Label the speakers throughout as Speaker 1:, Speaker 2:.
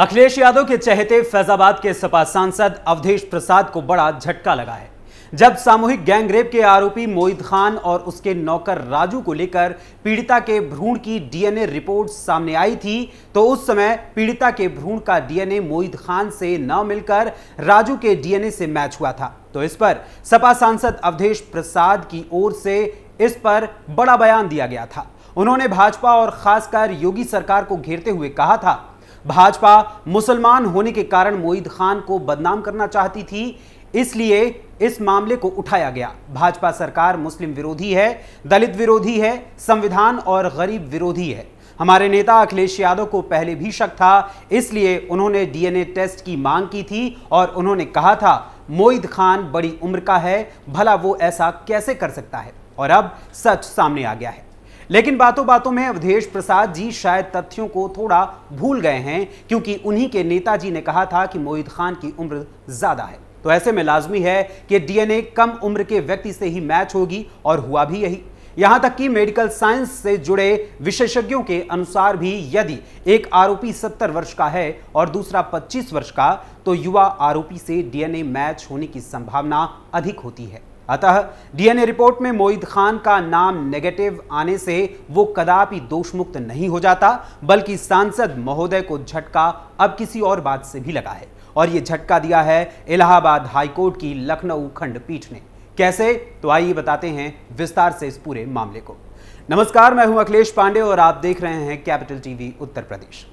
Speaker 1: अखिलेश यादव के चहेते फैजाबाद के सपा सांसद अवधेश प्रसाद को बड़ा झटका लगा है जब सामूहिक गैंगरेप के आरोपी मोहित खान और उसके नौकर राजू को लेकर पीड़िता के भ्रूण की डीएनए रिपोर्ट सामने आई थी तो उस समय पीड़िता के भ्रूण का डीएनए मोहित खान से न मिलकर राजू के डीएनए से मैच हुआ था तो इस पर सपा सांसद अवधेश प्रसाद की ओर से इस पर बड़ा बयान दिया गया था उन्होंने भाजपा और खासकर योगी सरकार को घेरते हुए कहा था भाजपा मुसलमान होने के कारण मोईद खान को बदनाम करना चाहती थी इसलिए इस मामले को उठाया गया भाजपा सरकार मुस्लिम विरोधी है दलित विरोधी है संविधान और गरीब विरोधी है हमारे नेता अखिलेश यादव को पहले भी शक था इसलिए उन्होंने डीएनए टेस्ट की मांग की थी और उन्होंने कहा था मोईद खान बड़ी उम्र का है भला वो ऐसा कैसे कर सकता है और अब सच सामने आ गया है लेकिन बातों बातों में अवधेश प्रसाद जी शायद तथ्यों को थोड़ा भूल गए हैं क्योंकि उन्हीं के नेताजी ने कहा था कि मोहित खान की उम्र ज्यादा है तो ऐसे में लाजमी है कि डीएनए कम उम्र के व्यक्ति से ही मैच होगी और हुआ भी यही यहां तक कि मेडिकल साइंस से जुड़े विशेषज्ञों के अनुसार भी यदि एक आरोपी 70 वर्ष का है और दूसरा 25 वर्ष का तो युवा आरोपी से डीएनए मैच होने की संभावना अधिक होती है अतः डीएनए रिपोर्ट में मोईद खान का नाम नेगेटिव आने से वो कदापि दोषमुक्त नहीं हो जाता बल्कि सांसद महोदय को झटका अब किसी और बात से भी लगा है और ये झटका दिया है इलाहाबाद हाईकोर्ट की लखनऊ खंडपीठ ने कैसे तो आइए बताते हैं विस्तार से इस पूरे मामले को नमस्कार मैं हूं अखिलेश पांडे और आप देख रहे हैं कैपिटल टीवी उत्तर प्रदेश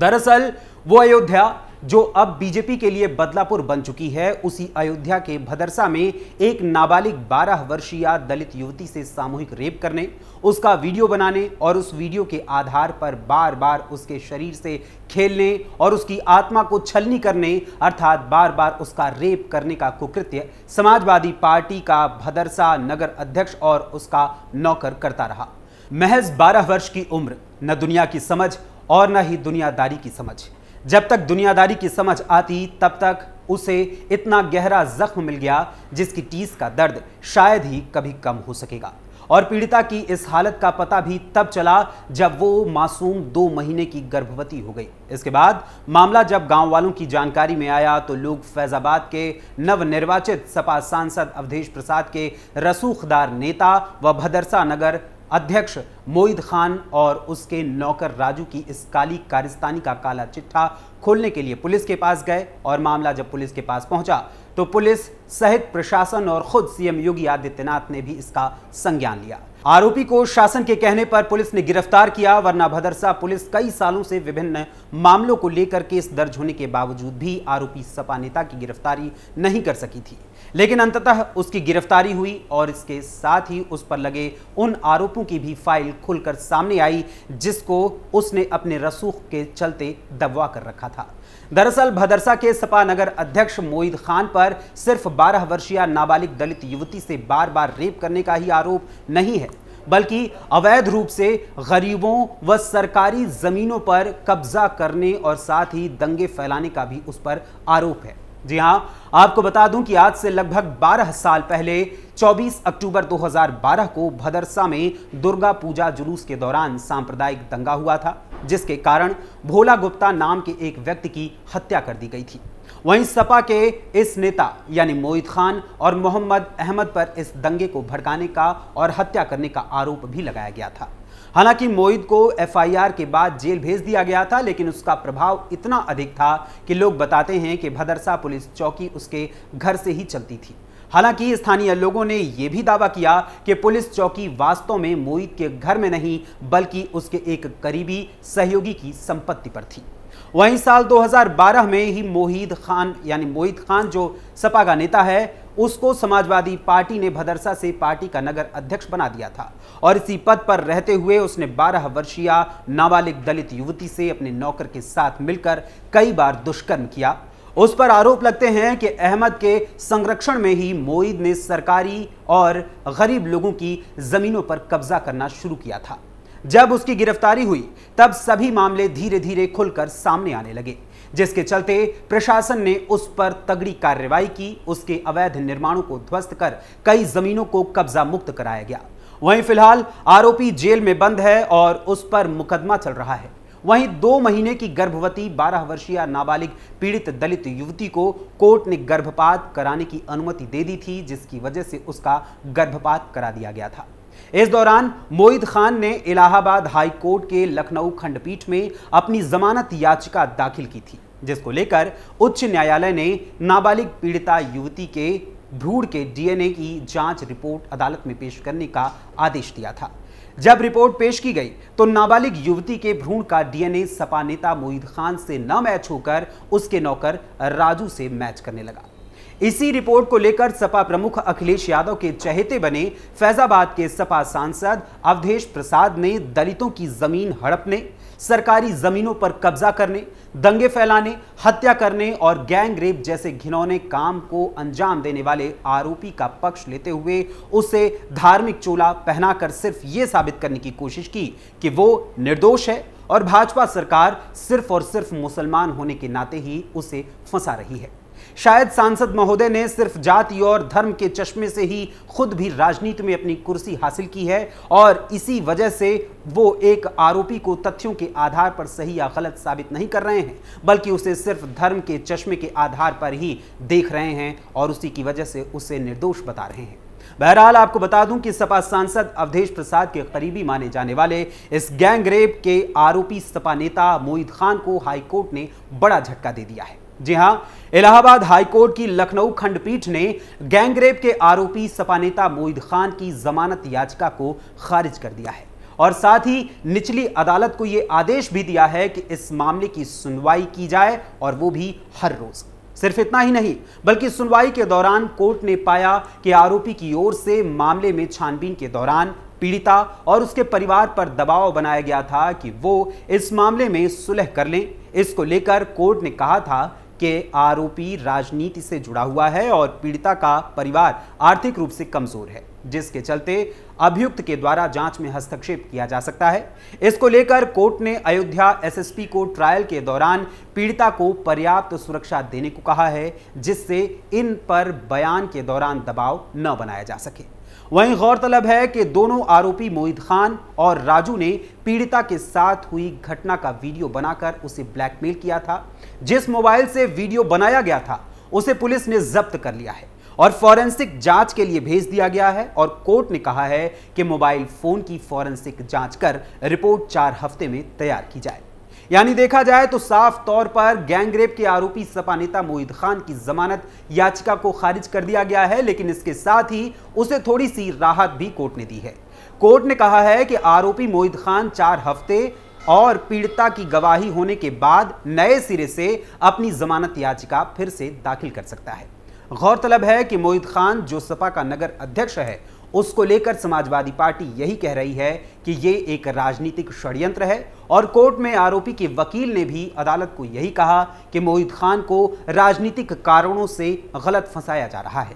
Speaker 1: दरअसल वो अयोध्या जो अब बीजेपी के लिए बदलापुर बन चुकी है उसी अयोध्या के भदरसा में एक नाबालिग 12 वर्षीय दलित युवती से सामूहिक रेप करने उसका वीडियो बनाने और उस वीडियो के आधार पर बार बार उसके शरीर से खेलने और उसकी आत्मा को छलनी करने अर्थात बार बार उसका रेप करने का कुकृत्य समाजवादी पार्टी का भदरसा नगर अध्यक्ष और उसका नौकर करता रहा महज बारह वर्ष की उम्र न दुनिया की समझ और न ही दुनियादारी की समझ जब तक दुनियादारी की समझ आती तब तक उसे इतना गहरा जख्म मिल गया जिसकी टीस का दर्द शायद ही कभी कम हो सकेगा और पीड़िता की इस हालत का पता भी तब चला जब वो मासूम दो महीने की गर्भवती हो गई इसके बाद मामला जब गांव वालों की जानकारी में आया तो लोग फैजाबाद के नव निर्वाचित सपा सांसद अवधेश प्रसाद के रसूखदार नेता व भदरसा नगर अध्यक्ष मोइद खान और उसके नौकर राजू की इस काली कारिस्तानी का काला चिट्ठा खोलने के लिए पुलिस के पास गए और मामला जब पुलिस के पास पहुंचा तो पुलिस सहित प्रशासन और खुद सीएम योगी आदित्यनाथ ने भी इसका संज्ञान लिया आरोपी को शासन के कहने पर पुलिस ने गिरफ्तार किया वरना भदरसा पुलिस कई सालों से विभिन्न मामलों को लेकर केस दर्ज होने के बावजूद भी आरोपी सपा नेता की गिरफ्तारी नहीं कर सकी थी लेकिन अंततः उसकी गिरफ्तारी हुई और इसके साथ ही उस पर लगे उन आरोपों की भी फाइल खुलकर सामने आई जिसको उसने अपने रसूख के चलते दबवा कर रखा था दरअसल भदरसा के सपा नगर अध्यक्ष मोईद खान पर सिर्फ 12 वर्षीय नाबालिग दलित युवती से बार बार रेप करने का ही आरोप नहीं है बल्कि अवैध रूप से गरीबों व सरकारी ज़मीनों पर कब्जा करने और साथ ही दंगे फैलाने का भी उस पर आरोप है जी हाँ आपको बता दूं कि आज से लगभग 12 साल पहले 24 अक्टूबर 2012 को भदरसा में दुर्गा पूजा जुलूस के दौरान सांप्रदायिक दंगा हुआ था जिसके कारण भोला गुप्ता नाम के एक व्यक्ति की हत्या कर दी गई थी वहीं सपा के इस नेता यानी मोहित खान और मोहम्मद अहमद पर इस दंगे को भड़काने का और हत्या करने का आरोप भी लगाया गया था हालांकि मोहित को एफआईआर के बाद जेल भेज दिया गया था लेकिन उसका प्रभाव इतना अधिक था कि लोग बताते हैं कि भदरसा पुलिस चौकी उसके घर से ही चलती थी हालांकि स्थानीय लोगों ने यह भी दावा किया कि पुलिस चौकी वास्तव में मोहित के घर में नहीं बल्कि उसके एक करीबी सहयोगी की संपत्ति पर थी वहीं साल 2012 में ही मोहित खान यानी मोहित खान जो सपा का नेता है उसको समाजवादी पार्टी ने भदरसा से पार्टी का नगर अध्यक्ष बना दिया था और इसी पद पर रहते हुए उसने 12 वर्षीय नाबालिग दलित युवती से अपने नौकर के साथ मिलकर कई बार दुष्कर्म किया उस पर आरोप लगते हैं कि अहमद के संरक्षण में ही मोईद ने सरकारी और गरीब लोगों की जमीनों पर कब्जा करना शुरू किया था जब उसकी गिरफ्तारी हुई तब सभी मामले धीरे धीरे खुलकर सामने आने लगे जिसके चलते प्रशासन ने उस पर तगड़ी कार्रवाई की उसके अवैध निर्माणों को ध्वस्त कर कई जमीनों को कब्जा मुक्त कराया गया वहीं फिलहाल आरोपी जेल में बंद है और उस पर मुकदमा चल रहा है वहीं दो महीने की गर्भवती 12 वर्षीय नाबालिग पीड़ित दलित युवती को कोर्ट ने गर्भपात कराने की अनुमति दे दी थी जिसकी वजह से उसका गर्भपात करा दिया गया था इस दौरान मोहित खान ने इलाहाबाद हाई कोर्ट के लखनऊ खंडपीठ में अपनी जमानत याचिका दाखिल की थी जिसको लेकर उच्च न्यायालय ने नाबालिग पीड़िता युवती के भ्रूण के डीएनए की जांच रिपोर्ट अदालत में पेश करने का आदेश दिया था जब रिपोर्ट पेश की गई तो नाबालिग युवती के भ्रूण का डीएनए सपा नेता मोहित खान से न मैच होकर उसके नौकर राजू से मैच करने लगा इसी रिपोर्ट को लेकर सपा प्रमुख अखिलेश यादव के चहेते बने फैजाबाद के सपा सांसद अवधेश प्रसाद ने दलितों की जमीन हड़पने सरकारी जमीनों पर कब्जा करने दंगे फैलाने हत्या करने और गैंग रेप जैसे घिनौने काम को अंजाम देने वाले आरोपी का पक्ष लेते हुए उसे धार्मिक चोला पहनाकर सिर्फ ये साबित करने की कोशिश की कि वो निर्दोष है और भाजपा सरकार सिर्फ और सिर्फ मुसलमान होने के नाते ही उसे फंसा रही है शायद सांसद महोदय ने सिर्फ जाति और धर्म के चश्मे से ही खुद भी राजनीति में अपनी कुर्सी हासिल की है और इसी वजह से वो एक आरोपी को तथ्यों के आधार पर सही या गलत साबित नहीं कर रहे हैं बल्कि उसे सिर्फ धर्म के चश्मे के आधार पर ही देख रहे हैं और उसी की वजह से उसे निर्दोष बता रहे हैं बहरहाल आपको बता दूं कि सपा सांसद अवधेश प्रसाद के करीबी माने जाने वाले इस गैंग रेप के आरोपी सपा नेता मोहित खान को हाईकोर्ट ने बड़ा झटका दे दिया है जी हां इलाहाबाद हाईकोर्ट की लखनऊ खंडपीठ ने गैंगरेप के आरोपी सपा नेता मोहित खान की जमानत याचिका को खारिज कर दिया है और साथ ही निचली अदालत को यह आदेश भी दिया है कि इस मामले की सुनवाई की जाए और वो भी हर रोज सिर्फ इतना ही नहीं बल्कि सुनवाई के दौरान कोर्ट ने पाया कि आरोपी की ओर से मामले में छानबीन के दौरान पीड़िता और उसके परिवार पर दबाव बनाया गया था कि वो इस मामले में सुलह कर लें इसको लेकर कोर्ट ने कहा था के आरोपी राजनीति से जुड़ा हुआ है और पीड़िता का परिवार आर्थिक रूप से कमजोर है जिसके चलते अभियुक्त के द्वारा जांच में हस्तक्षेप किया जा सकता है इसको लेकर कोर्ट ने अयोध्या एसएसपी को ट्रायल के दौरान पीड़िता को पर्याप्त सुरक्षा देने को कहा है जिससे इन पर बयान के दौरान दबाव न बनाया जा सके वहीं गौरतलब है कि दोनों आरोपी मोहित खान और राजू ने पीड़िता के साथ हुई घटना का वीडियो बनाकर उसे ब्लैकमेल किया था जिस मोबाइल से वीडियो बनाया गया था उसे पुलिस ने जब्त कर लिया है और फॉरेंसिक जांच के लिए भेज दिया गया है और कोर्ट ने कहा है कि मोबाइल फोन की फॉरेंसिक जांच कर रिपोर्ट चार हफ्ते में तैयार की जाए यानी देखा जाए तो साफ तौर पर गैंगरेप के आरोपी सपा नेता मोहित खान की जमानत याचिका को खारिज कर दिया गया है लेकिन इसके साथ ही उसे थोड़ी सी राहत भी कोर्ट ने दी है कोर्ट ने कहा है कि आरोपी मोहित खान चार हफ्ते और पीड़िता की गवाही होने के बाद नए सिरे से अपनी जमानत याचिका फिर से दाखिल कर सकता है गौरतलब है कि मोहित खान जो सपा का नगर अध्यक्ष है उसको लेकर समाजवादी पार्टी यही कह रही है कि ये एक राजनीतिक षड्यंत्र है और कोर्ट में आरोपी के वकील ने भी अदालत को यही कहा कि मोहित खान को राजनीतिक कारणों से गलत फंसाया जा रहा है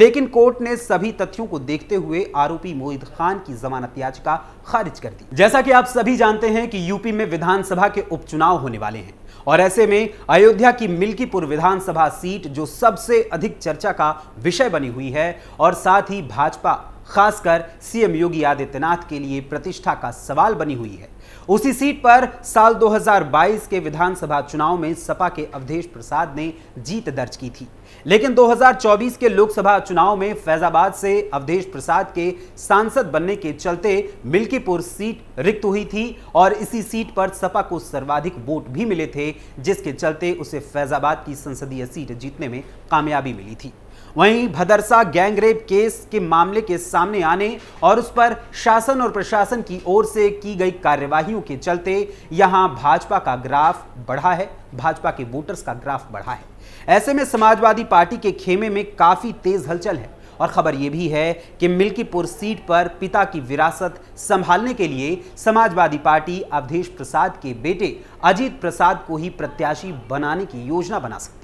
Speaker 1: लेकिन कोर्ट ने सभी तथ्यों को देखते हुए आरोपी मोहित खान की जमानत याचिका खारिज कर दी जैसा कि आप सभी जानते हैं कि यूपी में विधानसभा के उपचुनाव होने वाले हैं और ऐसे में अयोध्या की मिल्कीपुर विधानसभा सीट जो सबसे अधिक चर्चा का विषय बनी हुई है और साथ ही भाजपा खासकर सीएम योगी आदित्यनाथ के लिए प्रतिष्ठा का सवाल बनी हुई है उसी सीट पर साल 2022 के विधानसभा चुनाव में सपा के अवधेश प्रसाद ने जीत दर्ज की थी लेकिन 2024 के लोकसभा चुनाव में फैजाबाद से अवधेश प्रसाद के सांसद बनने के चलते मिल्कीपुर सीट रिक्त हुई थी और इसी सीट पर सपा को सर्वाधिक वोट भी मिले थे जिसके चलते उसे फैजाबाद की संसदीय सीट जीतने में कामयाबी मिली थी वहीं भदरसा गैंगरेप केस के मामले के सामने आने और उस पर शासन और प्रशासन की ओर से की गई कार्यवाही के चलते यहां भाजपा का ग्राफ बढ़ा है भाजपा के वोटर्स का ग्राफ बढ़ा है ऐसे में समाजवादी पार्टी के खेमे में काफी तेज हलचल है और खबर यह भी है कि मिल्कीपुर सीट पर पिता की विरासत संभालने के लिए समाजवादी पार्टी अवधेश प्रसाद के बेटे अजीत प्रसाद को ही प्रत्याशी बनाने की योजना बना सकती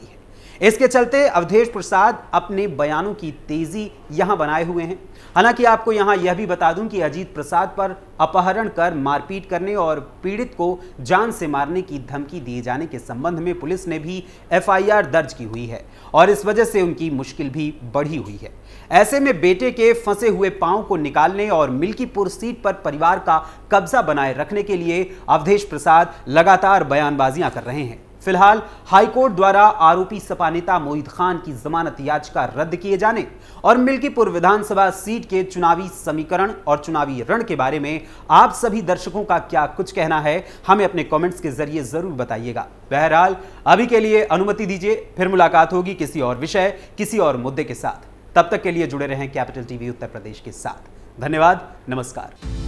Speaker 1: इसके चलते अवधेश प्रसाद अपने बयानों की तेजी यहां बनाए हुए हैं हालांकि आपको यहां यह भी बता दूं कि अजीत प्रसाद पर अपहरण कर मारपीट करने और पीड़ित को जान से मारने की धमकी दिए जाने के संबंध में पुलिस ने भी एफआईआर दर्ज की हुई है और इस वजह से उनकी मुश्किल भी बढ़ी हुई है ऐसे में बेटे के फंसे हुए पांव को निकालने और मिल्कीपुर सीट पर परिवार का कब्जा बनाए रखने के लिए अवधेश प्रसाद लगातार बयानबाजियां कर रहे हैं फिलहाल हाईकोर्ट द्वारा आरोपी सपा नेता मोहित खान की जमानत याचिका रद्द किए जाने और मिल्कीपुर विधानसभा सीट के चुनावी समीकरण और चुनावी रण के बारे में आप सभी दर्शकों का क्या कुछ कहना है हमें अपने कमेंट्स के जरिए जरूर बताइएगा बहरहाल अभी के लिए अनुमति दीजिए फिर मुलाकात होगी किसी और विषय किसी और मुद्दे के साथ तब तक के लिए जुड़े रहें कैपिटल टीवी उत्तर प्रदेश के साथ धन्यवाद नमस्कार